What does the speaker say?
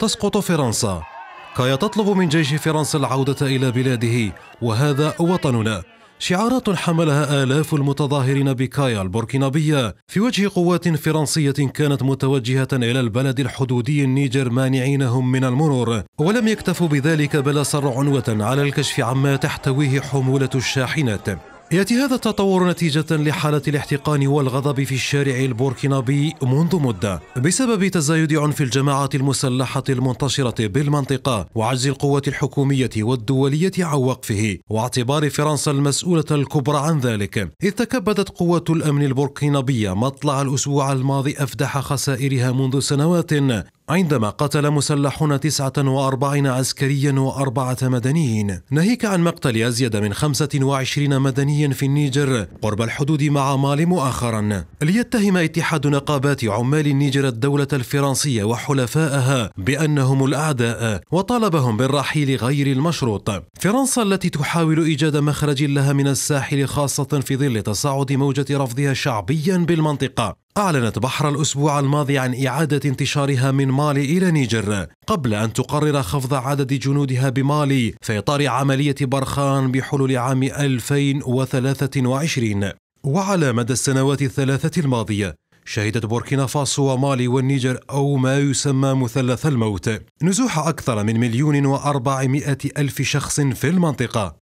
تسقط فرنسا كايا تطلب من جيش فرنسا العودة إلى بلاده وهذا وطننا شعارات حملها آلاف المتظاهرين بكايا البوركينابية في وجه قوات فرنسية كانت متوجهة إلى البلد الحدودي النيجر مانعينهم من المرور ولم يكتفوا بذلك بل عنوة على الكشف عما تحتويه حمولة الشاحنات ياتي هذا التطور نتيجه لحاله الاحتقان والغضب في الشارع البوركينابي منذ مده بسبب تزايد عنف الجماعات المسلحه المنتشره بالمنطقه وعجز القوات الحكوميه والدوليه عن وقفه واعتبار فرنسا المسؤوله الكبرى عن ذلك اذ تكبدت قوات الامن البوركينابيه مطلع الاسبوع الماضي افدح خسائرها منذ سنوات عندما قتل مسلحون 49 عسكريا وأربعة مدنيين ناهيك عن مقتل أزيد من 25 مدنيا في النيجر قرب الحدود مع مالي مؤخرا ليتهم اتحاد نقابات عمال النيجر الدولة الفرنسية وحلفائها بأنهم الأعداء وطالبهم بالرحيل غير المشروط فرنسا التي تحاول إيجاد مخرج لها من الساحل خاصة في ظل تصاعد موجة رفضها شعبيا بالمنطقة أعلنت بحر الأسبوع الماضي عن إعادة انتشارها من مالي إلى نيجر قبل أن تقرر خفض عدد جنودها بمالي في إطار عملية برخان بحلول عام 2023 وعلى مدى السنوات الثلاثة الماضية شهدت بوركينا فاسو ومالي والنيجر أو ما يسمى مثلث الموت نزوح أكثر من مليون وأربعمائة ألف شخص في المنطقة